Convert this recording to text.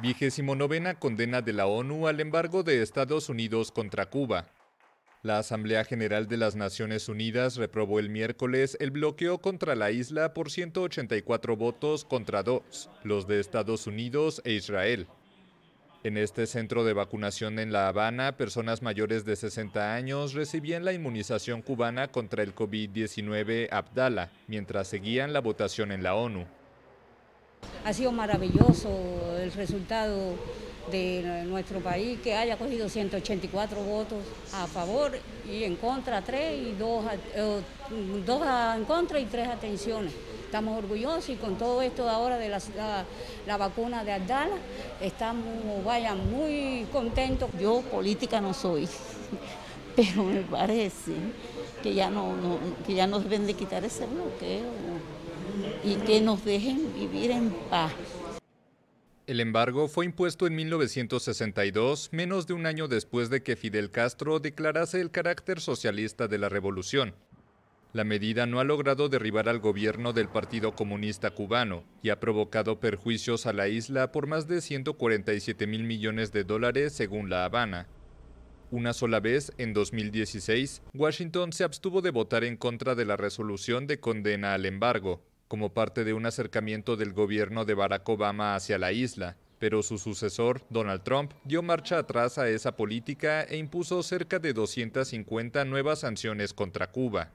Vigésimo novena condena de la ONU al embargo de Estados Unidos contra Cuba. La Asamblea General de las Naciones Unidas reprobó el miércoles el bloqueo contra la isla por 184 votos contra dos, los de Estados Unidos e Israel. En este centro de vacunación en La Habana, personas mayores de 60 años recibían la inmunización cubana contra el COVID-19 Abdala, mientras seguían la votación en la ONU. Ha sido maravilloso el resultado de nuestro país que haya cogido 184 votos a favor y en contra, tres y dos, eh, dos en contra y tres atenciones. Estamos orgullosos y con todo esto ahora de la, vacuna de Abdala, estamos, vaya, muy contentos. Yo política no soy, pero me parece que ya, no, que ya nos deben de quitar ese bloqueo y que nos dejen vivir en paz. El embargo fue impuesto en 1962, menos de un año después de que Fidel Castro declarase el carácter socialista de la revolución. La medida no ha logrado derribar al gobierno del Partido Comunista Cubano y ha provocado perjuicios a la isla por más de 147 mil millones de dólares según La Habana. Una sola vez, en 2016, Washington se abstuvo de votar en contra de la resolución de condena al embargo, como parte de un acercamiento del gobierno de Barack Obama hacia la isla, pero su sucesor, Donald Trump, dio marcha atrás a esa política e impuso cerca de 250 nuevas sanciones contra Cuba.